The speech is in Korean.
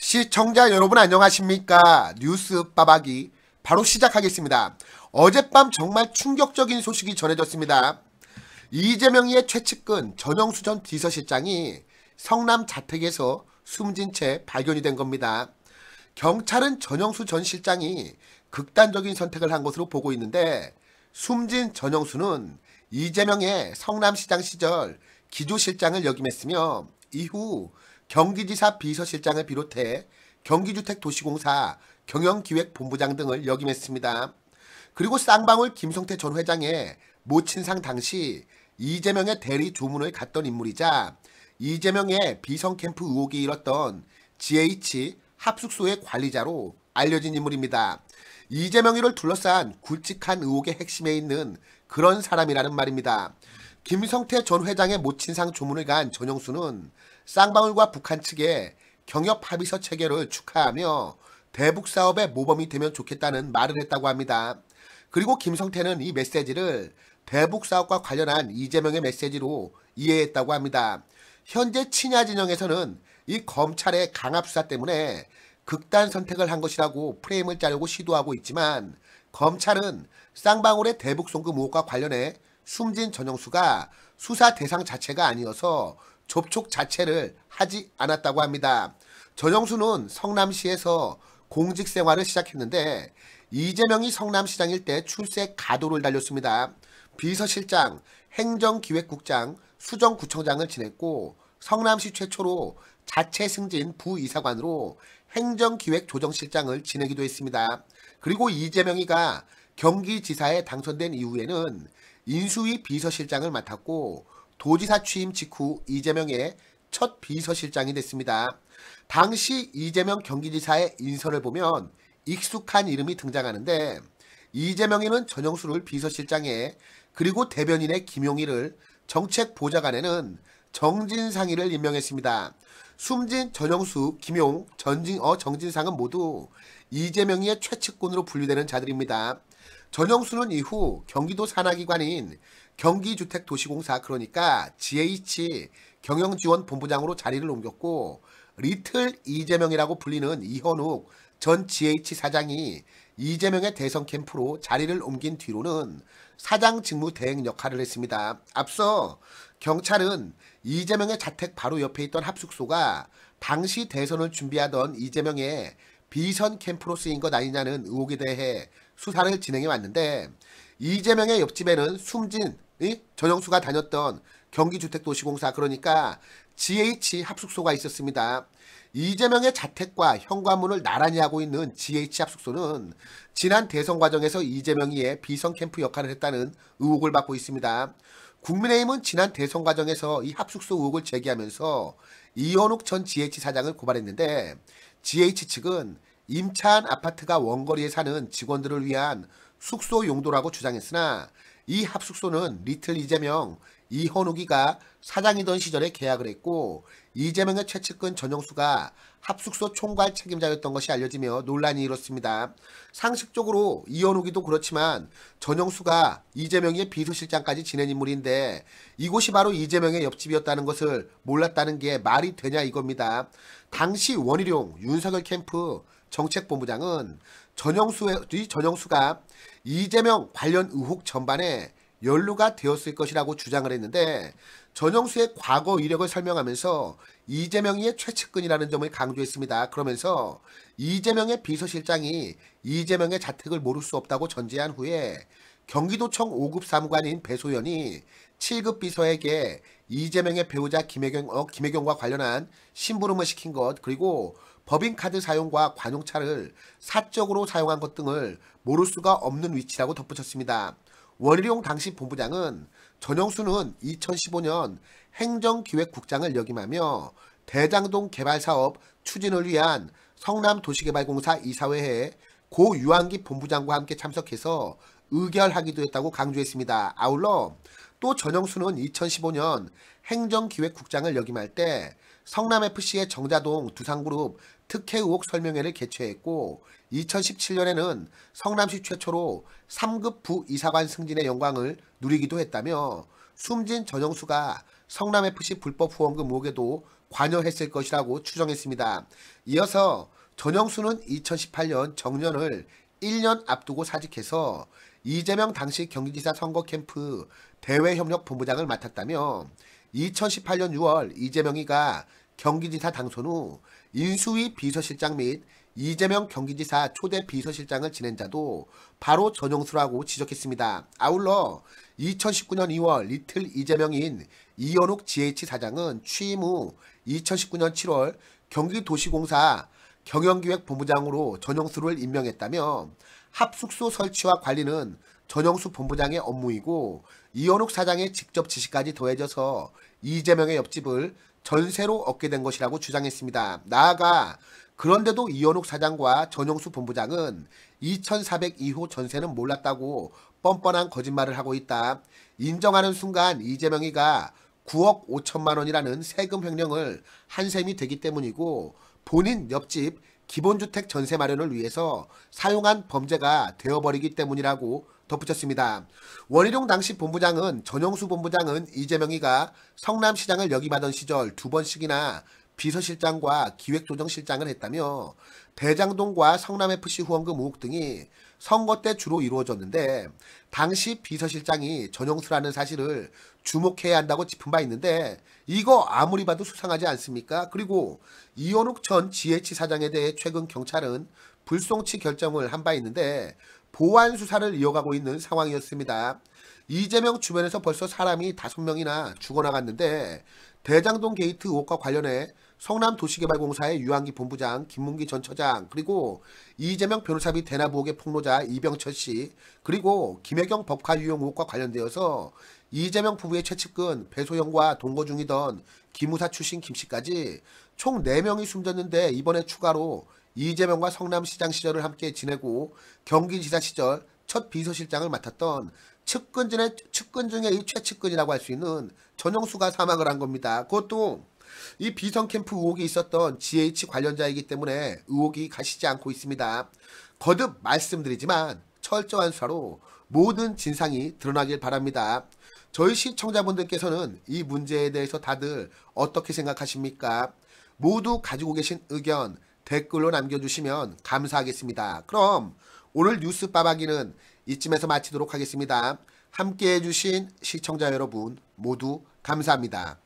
시청자 여러분 안녕하십니까 뉴스 빠박이 바로 시작하겠습니다 어젯밤 정말 충격적인 소식이 전해졌습니다 이재명의 최측근 전영수 전 비서실장이 성남 자택에서 숨진 채 발견이 된 겁니다 경찰은 전영수 전 실장이 극단적인 선택을 한 것으로 보고 있는데 숨진 전영수는 이재명의 성남시장 시절 기조실장을 역임했으며 이후 경기지사 비서실장을 비롯해 경기주택도시공사 경영기획본부장 등을 역임했습니다. 그리고 쌍방울 김성태 전 회장의 모친상 당시 이재명의 대리 조문을 갔던 인물이자 이재명의 비성캠프 의혹이 일었던 GH 합숙소의 관리자로 알려진 인물입니다. 이재명이를 둘러싼 굵직한 의혹의 핵심에 있는 그런 사람이라는 말입니다. 김성태 전 회장의 모친상 조문을 간 전영수는 쌍방울과 북한 측의 경협 합의서 체결을 축하하며 대북 사업의 모범이 되면 좋겠다는 말을 했다고 합니다. 그리고 김성태는 이 메시지를 대북 사업과 관련한 이재명의 메시지로 이해했다고 합니다. 현재 친야 진영에서는 이 검찰의 강압 수사 때문에 극단 선택을 한 것이라고 프레임을 짜려고 시도하고 있지만 검찰은 쌍방울의 대북 송금 의혹과 관련해 숨진 전영수가 수사 대상 자체가 아니어서 접촉 자체를 하지 않았다고 합니다. 전영수는 성남시에서 공직 생활을 시작했는데 이재명이 성남시장 일때 출세 가도를 달렸습니다. 비서실장, 행정기획국장, 수정구청장을 지냈고 성남시 최초로 자체 승진 부이사관으로 행정기획조정실장을 지내기도 했습니다. 그리고 이재명이가 경기지사에 당선된 이후에는 인수위 비서실장을 맡았고 도지사 취임 직후 이재명의 첫 비서실장이 됐습니다. 당시 이재명 경기지사의 인선을 보면 익숙한 이름이 등장하는데 이재명이는 전영수를 비서실장에 그리고 대변인의 김용희를 정책보좌관에는 정진상이를 임명했습니다. 숨진 전영수, 김용, 전진어, 정진상은 모두 이재명의 최측근으로 분류되는 자들입니다. 전영수는 이후 경기도 산하기관인 경기주택도시공사 그러니까 GH 경영지원본부장으로 자리를 옮겼고 리틀 이재명이라고 불리는 이현욱 전 GH 사장이 이재명의 대선 캠프로 자리를 옮긴 뒤로는 사장 직무 대행 역할을 했습니다. 앞서 경찰은 이재명의 자택 바로 옆에 있던 합숙소가 당시 대선을 준비하던 이재명의 비선 캠프로 쓰인 것 아니냐는 의혹에 대해 수사를 진행해 왔는데 이재명의 옆집에는 숨진 이? 전영수가 다녔던 경기주택도시공사 그러니까 GH 합숙소가 있었습니다. 이재명의 자택과 현관문을 나란히 하고 있는 GH 합숙소는 지난 대선 과정에서 이재명이의 비선 캠프 역할을 했다는 의혹을 받고 있습니다. 국민의힘은 지난 대선 과정에서 이 합숙소 의혹을 제기하면서 이현욱 전 GH 사장을 고발했는데 GH 측은 임차한 아파트가 원거리에 사는 직원들을 위한 숙소 용도라고 주장했으나 이 합숙소는 리틀 이재명, 이현욱이가 사장이던 시절에 계약을 했고 이재명의 최측근 전용수가 합숙소 총괄 책임자였던 것이 알려지며 논란이 일었습니다. 상식적으로 이현욱이도 그렇지만 전영수가 이재명의 비서실장까지 지낸 인물인데 이곳이 바로 이재명의 옆집이었다는 것을 몰랐다는 게 말이 되냐 이겁니다. 당시 원희룡, 윤석열 캠프, 정책본부장은 전영수의, 전영수가 이재명 관련 의혹 전반에 연루가 되었을 것이라고 주장을 했는데 전영수의 과거 이력을 설명하면서 이재명의 이 최측근이라는 점을 강조했습니다. 그러면서 이재명의 비서실장이 이재명의 자택을 모를 수 없다고 전제한 후에 경기도청 5급 사무관인 배소연이 7급 비서에게 이재명의 배우자 김혜경, 어, 김혜경과 관련한 심부름을 시킨 것 그리고 법인카드 사용과 관용차를 사적으로 사용한 것 등을 모를 수가 없는 위치라고 덧붙였습니다. 원희룡 당시 본부장은 전영수는 2015년 행정기획국장을 역임하며 대장동 개발사업 추진을 위한 성남도시개발공사 이사회에 고 유한기 본부장과 함께 참석해서 의결하기도 했다고 강조했습니다. 아울러 또 전영수는 2015년 행정기획국장을 역임할 때 성남FC의 정자동 두산그룹 특혜 의혹 설명회를 개최했고 2017년에는 성남시 최초로 3급 부이사관 승진의 영광을 누리기도 했다며 숨진 전영수가 성남FC 불법 후원금 의혹에도 관여했을 것이라고 추정했습니다. 이어서 전영수는 2018년 정년을 1년 앞두고 사직해서 이재명 당시 경기지사 선거 캠프 대외협력 본부장을 맡았다며 2018년 6월 이재명이가 경기지사 당선 후 인수위 비서실장 및 이재명 경기지사 초대 비서실장을 지낸 자도 바로 전용수라고 지적했습니다. 아울러 2019년 2월 리틀 이재명인 이현욱 GH 사장은 취임 후 2019년 7월 경기도시공사 경영기획본부장으로 전영수를 임명했다며 합숙소 설치와 관리는 전영수 본부장의 업무이고 이현욱 사장의 직접 지시까지 더해져서 이재명의 옆집을 전세로 얻게 된 것이라고 주장했습니다. 나아가 그런데도 이현욱 사장과 전용수 본부장은 2402호 전세는 몰랐다고 뻔뻔한 거짓말을 하고 있다. 인정하는 순간 이재명이가 9억 5천만 원이라는 세금 횡령을 한 셈이 되기 때문이고 본인 옆집 기본주택 전세 마련을 위해서 사용한 범죄가 되어버리기 때문이라고 덧붙였습니다. 원희룡 당시 본부장은 전영수 본부장은 이재명이가 성남시장을 역임하던 시절 두 번씩이나 비서실장과 기획조정실장을 했다며 대장동과 성남FC 후원금 의혹 등이 선거 때 주로 이루어졌는데 당시 비서실장이 전용수라는 사실을 주목해야 한다고 짚은 바 있는데 이거 아무리 봐도 수상하지 않습니까? 그리고 이현욱 전 GH 사장에 대해 최근 경찰은 불송치 결정을 한 바 있는데 보완 수사를 이어가고 있는 상황이었습니다. 이재명 주변에서 벌써 사람이 다섯 명이나 죽어나갔는데 대장동 게이트 의혹과 관련해 성남도시개발공사의 유한기 본부장, 김문기 전 처장, 그리고 이재명 변호사비 대나의옥의 폭로자 이병철 씨, 그리고 김혜경 법화 유용 의혹과 관련되어서 이재명 부부의 최측근 배소영과 동거 중이던 기무사 출신 김 씨까지 총 4명이 숨졌는데 이번에 추가로 이재명과 성남시장 시절을 함께 지내고 경기지사 시절 첫 비서실장을 맡았던 측근 중에 측근 중의 이 최측근이라고 할 수 있는 전용수가 사망을 한 겁니다. 그것도 이 비선 캠프 의혹이 있었던 GH 관련자이기 때문에 의혹이 가시지 않고 있습니다. 거듭 말씀드리지만 철저한 수사로 모든 진상이 드러나길 바랍니다. 저희 시청자분들께서는 이 문제에 대해서 다들 어떻게 생각하십니까? 모두 가지고 계신 의견 댓글로 남겨주시면 감사하겠습니다. 그럼 오늘 뉴스 빠박이는 이쯤에서 마치도록 하겠습니다. 함께해 주신 시청자 여러분 모두 감사합니다.